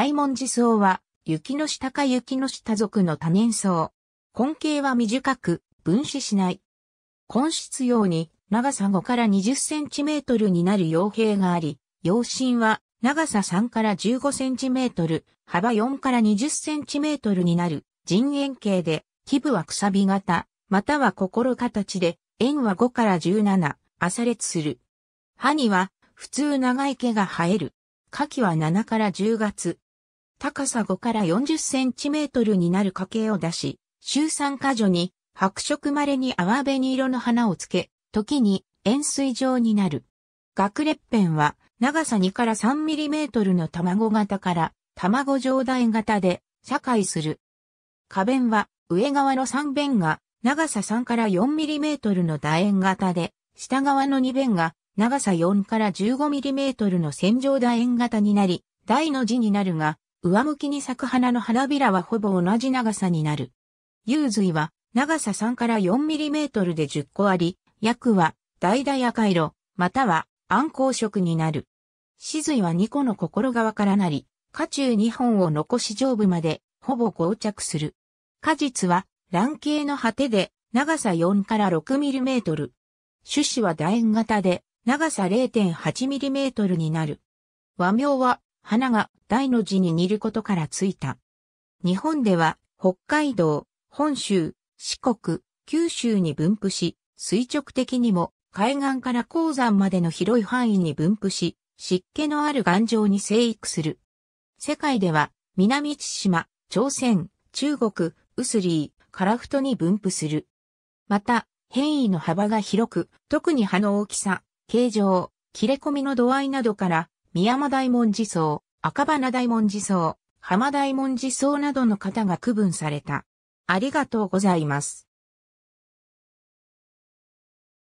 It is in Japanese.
大文字草は、雪の下か雪の下属の多年草。根茎は短く、分子しない。根室用に、長さ5から20センチメートルになる傭兵があり、陽心は、長さ3から15センチメートル、幅4から20センチメートルになる、人円形で、基部はくさび型、または心形で、円は5から17、朝裂する。歯には、普通長い毛が生える。夏季は7から10月、高さ5から40センチメートルになる花計を出し、週3箇所に白色稀に淡紅色の花をつけ、時に円錐状になる。学列片は長さ2から3ミリメートルの卵型から卵状大型で社会する。花弁は上側の3弁が長さ3から4ミリメートルの楕円型で、下側の2弁が長さ4から15ミリメートルの線状楕円型になり、大の字になるが、上向きに咲く花の花びらはほぼ同じ長さになる。幽髄は長さ3から4ミリメートルで10個あり、薬は橙々赤色、または暗光色になる。死髄は2個の心側からなり、下中2本を残し上部までほぼ膠着する。果実は卵形の果てで長さ4から6ミリメートル。種子は楕円型で長さ0.8ミリメートルになる。和名は花が大の字に似ることからついた。日本では北海道、本州、四国、九州に分布し、垂直的にも海岸から鉱山までの広い範囲に分布し、湿気のある岩上に生育する。世界では南千島、朝鮮、中国、ウスリー、カラフトに分布する。また、変異の幅が広く、特に葉の大きさ、形状、切れ込みの度合いなどから宮間大文字相赤花大文字相浜大文字相などの方が区分された。ありがとうございます。